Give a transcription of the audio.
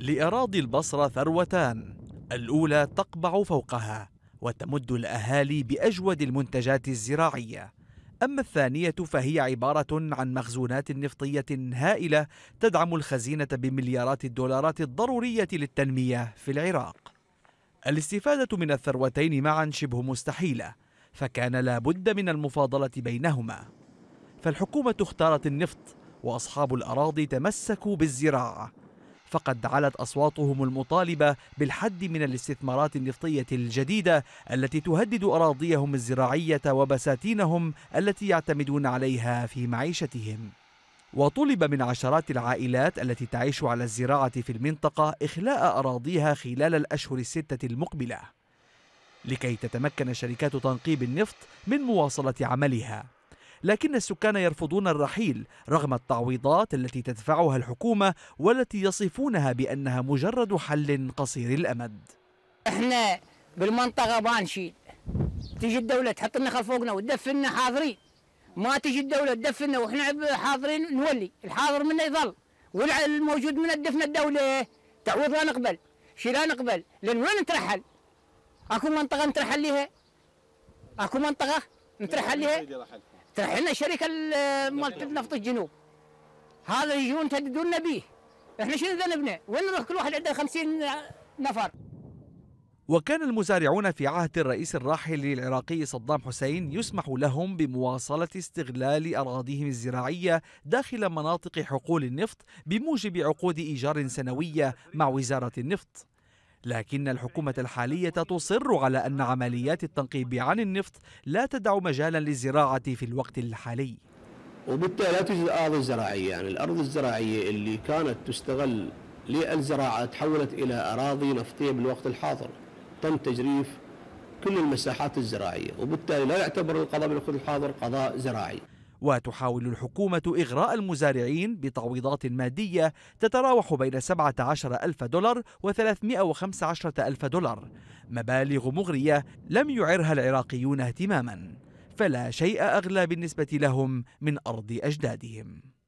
لأراضي البصرة ثروتان الأولى تقبع فوقها وتمد الأهالي بأجود المنتجات الزراعية أما الثانية فهي عبارة عن مخزونات نفطية هائلة تدعم الخزينة بمليارات الدولارات الضرورية للتنمية في العراق الاستفادة من الثروتين معا شبه مستحيلة فكان لا بد من المفاضلة بينهما فالحكومة اختارت النفط وأصحاب الأراضي تمسكوا بالزراعة فقد علت أصواتهم المطالبة بالحد من الاستثمارات النفطية الجديدة التي تهدد أراضيهم الزراعية وبساتينهم التي يعتمدون عليها في معيشتهم وطلب من عشرات العائلات التي تعيش على الزراعة في المنطقة إخلاء أراضيها خلال الأشهر الستة المقبلة لكي تتمكن شركات تنقيب النفط من مواصلة عملها لكن السكان يرفضون الرحيل رغم التعويضات التي تدفعها الحكومة والتي يصفونها بأنها مجرد حل قصير الأمد احنا بالمنطقة بانشيل تجي الدولة تحط لنا فوقنا وتدفننا حاضرين ما تجي الدولة تدفننا واحنا حاضرين نولي الحاضر منا يظل والموجود منا تدفن الدولة تعويض لا نقبل شي لا نقبل لان وين نترحل؟ اكو منطقة نترحل لها؟ اكو منطقة نترحل لها؟ ترى احنا الشركه مالت نفط الجنوب هذا يجون تددون به احنا شنو ذنبنا؟ وين نروح كل واحد عنده 50 نفر وكان المزارعون في عهد الرئيس الراحل العراقي صدام حسين يسمح لهم بمواصلة استغلال أراضيهم الزراعية داخل مناطق حقول النفط بموجب عقود إيجار سنوية مع وزارة النفط لكن الحكومة الحالية تصر على أن عمليات التنقيب عن النفط لا تدع مجالا للزراعة في الوقت الحالي وبالتالي لا توجد أراضي زراعية يعني الأرض الزراعية اللي كانت تستغل للزراعة تحولت إلى أراضي نفطية بالوقت الحاضر تم تجريف كل المساحات الزراعية وبالتالي لا يعتبر القضاء بالوقت الحاضر قضاء زراعي وتحاول الحكومة إغراء المزارعين بتعويضات مادية تتراوح بين 17 ألف دولار و315 ألف دولار مبالغ مغرية لم يعرها العراقيون اهتماما فلا شيء أغلى بالنسبة لهم من أرض أجدادهم